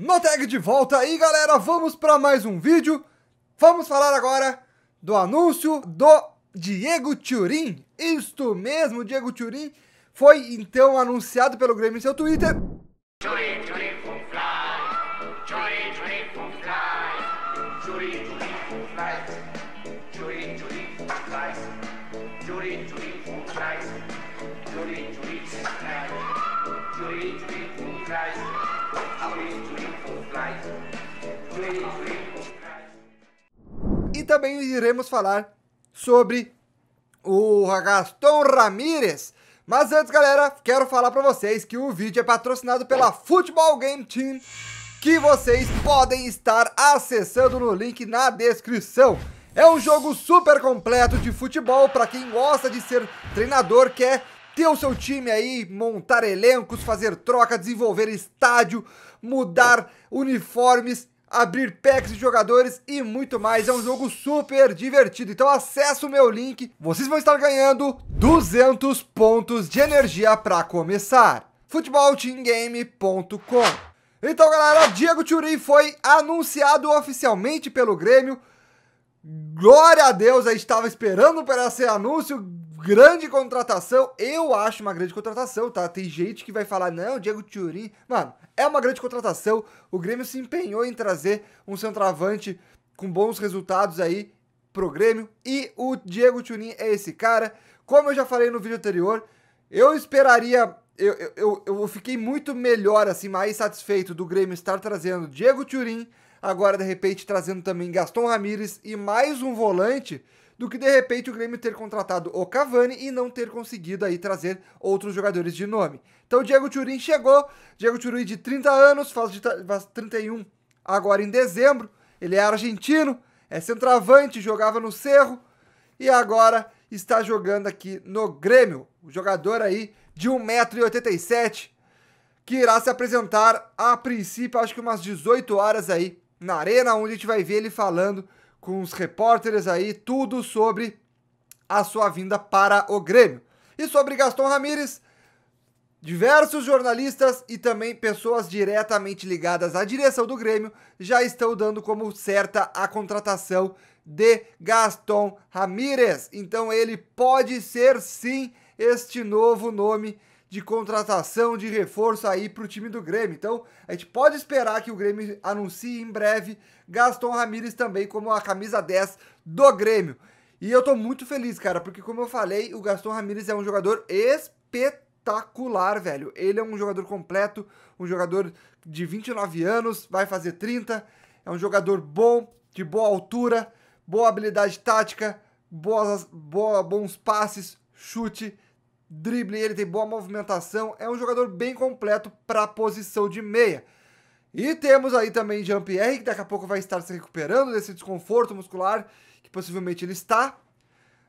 No tag de volta aí galera, vamos para mais um vídeo. Vamos falar agora do anúncio do Diego Turin. Isto mesmo, Diego Turin foi então anunciado pelo Grêmio em seu Twitter. Turin, fly. fly. fly. fly. fly flies. flies. flies. E também iremos falar sobre o Gaston Ramírez. Mas antes, galera, quero falar para vocês que o vídeo é patrocinado pela Football Game Team, que vocês podem estar acessando no link na descrição. É um jogo super completo de futebol para quem gosta de ser treinador, quer é ter o seu time aí, montar elencos, fazer troca, desenvolver estádio, mudar uniformes, abrir packs de jogadores e muito mais. É um jogo super divertido. Então acessa o meu link. Vocês vão estar ganhando 200 pontos de energia para começar. futebolteamgame.com Então, galera, Diego Turim foi anunciado oficialmente pelo Grêmio. Glória a Deus, a gente estava esperando para esse anúncio grande contratação, eu acho uma grande contratação, tá? Tem gente que vai falar, não, Diego Turin. Mano, é uma grande contratação. O Grêmio se empenhou em trazer um centroavante com bons resultados aí pro Grêmio. E o Diego Turin é esse cara. Como eu já falei no vídeo anterior, eu esperaria. Eu, eu, eu fiquei muito melhor, assim, mais satisfeito do Grêmio estar trazendo Diego Turin, agora de repente trazendo também Gaston Ramírez e mais um volante do que de repente o Grêmio ter contratado o Cavani e não ter conseguido aí trazer outros jogadores de nome. Então o Diego Turin chegou, Diego Turin de 30 anos, faz, de, faz 31 agora em dezembro, ele é argentino, é centroavante, jogava no Cerro e agora está jogando aqui no Grêmio. O jogador aí de 1,87m que irá se apresentar a princípio, acho que umas 18 horas aí na arena, onde a gente vai ver ele falando com os repórteres aí, tudo sobre a sua vinda para o Grêmio. E sobre Gaston Ramírez, diversos jornalistas e também pessoas diretamente ligadas à direção do Grêmio já estão dando como certa a contratação de Gaston Ramírez. Então ele pode ser sim este novo nome de contratação de reforço aí para o time do Grêmio. Então, a gente pode esperar que o Grêmio anuncie em breve Gaston Ramírez também como a camisa 10 do Grêmio. E eu tô muito feliz, cara, porque como eu falei, o Gaston Ramírez é um jogador espetacular, velho. Ele é um jogador completo, um jogador de 29 anos, vai fazer 30, é um jogador bom, de boa altura, boa habilidade tática, boas, boa, bons passes, chute, drible, ele tem boa movimentação, é um jogador bem completo para a posição de meia. E temos aí também Jean-Pierre, que daqui a pouco vai estar se recuperando desse desconforto muscular, que possivelmente ele está.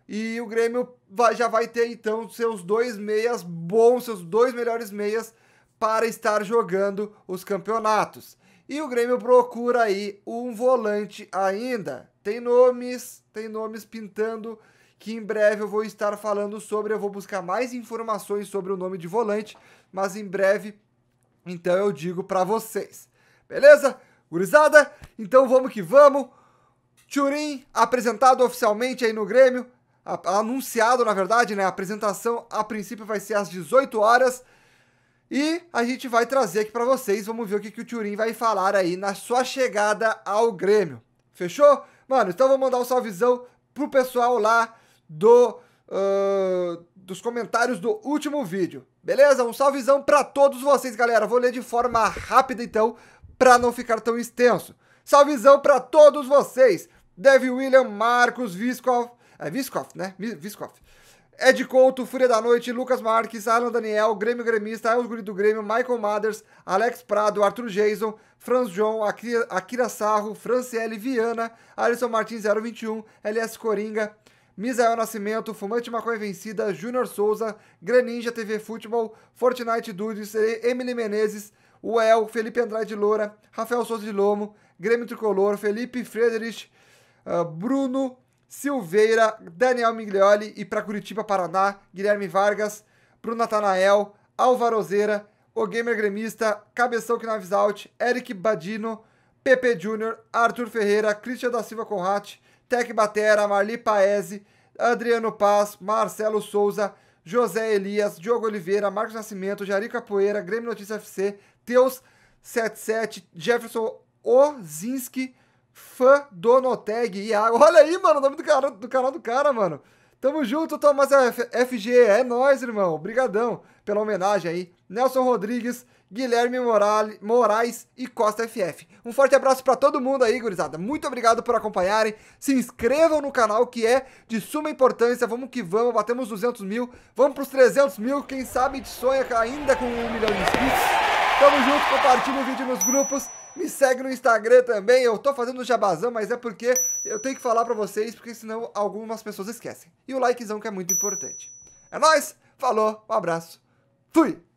E o Grêmio vai, já vai ter então seus dois meias bons, seus dois melhores meias para estar jogando os campeonatos. E o Grêmio procura aí um volante ainda. Tem nomes, tem nomes pintando que em breve eu vou estar falando sobre, eu vou buscar mais informações sobre o nome de volante, mas em breve, então eu digo para vocês. Beleza? Gurizada? Então vamos que vamos. Turin apresentado oficialmente aí no Grêmio, anunciado na verdade, né? A apresentação a princípio vai ser às 18 horas. E a gente vai trazer aqui para vocês, vamos ver o que, que o Turin vai falar aí na sua chegada ao Grêmio. Fechou? Mano, então vou mandar um salvezão pro pessoal lá do uh, dos comentários do último vídeo. Beleza? Um salvezão para todos vocês, galera. Vou ler de forma rápida então, para não ficar tão extenso. Salvezão para todos vocês. Dev William, Marcos, Viscoff, é, Viscoff, né? Viscoff. Ed Couto, Fúria da Noite, Lucas Marques, Alan Daniel, Grêmio Gremista, El Guri do Grêmio, Michael Mathers, Alex Prado, Arthur Jason, Franz João, Akira, Sarro, Franciele Viana, Alisson Martins 021, LS Coringa, Misael Nascimento, Fumante Maconha Vencida, Júnior Souza, Greninja TV Futebol, Fortnite Dudes, Emily Menezes, Uel, Felipe Andrade Loura, Rafael Souza de Lomo, Grêmio Tricolor, Felipe Frederich, uh, ah, Bruno Silveira, Daniel Miglioli e para Curitiba, Paraná, Guilherme Vargas, Bruno Natanael, Alvarozeira, o Gamer Gremista, Cabeção Knives Out, Eric Badino, PP Júnior, Arthur Ferreira, Cristian da Silva Conrat, Tec Batera, Marli Paese, Adriano Paz, Marcelo Souza, José Elias, Diogo Oliveira, Marcos Nascimento, Jari Capoeira, Grêmio Notícia FC, Teus 77, Jefferson Ozinski, fã do Noteg, Iago. Olha aí, mano, o nome do, cara, do canal do cara, mano. Tamo junto, Thomas FG. É nóis, irmão. Obrigadão pela homenagem aí. Nelson Rodrigues, Guilherme Morale, Moraes e Costa FF. Um forte abraço para todo mundo aí, gurizada. Muito obrigado por acompanharem. Se inscrevam no canal que é de suma importância. Vamos que vamos. Batemos 200 mil. Vamos pros 300 mil. Quem sabe a sonha ainda com um milhão de inscritos. Tamo junto, compartilha o vídeo nos grupos. Me segue no Instagram também. Eu tô fazendo jabazão, mas é porque eu tenho que falar pra vocês, porque senão algumas pessoas esquecem. E o likezão que é muito importante. É nóis, falou, um abraço, fui!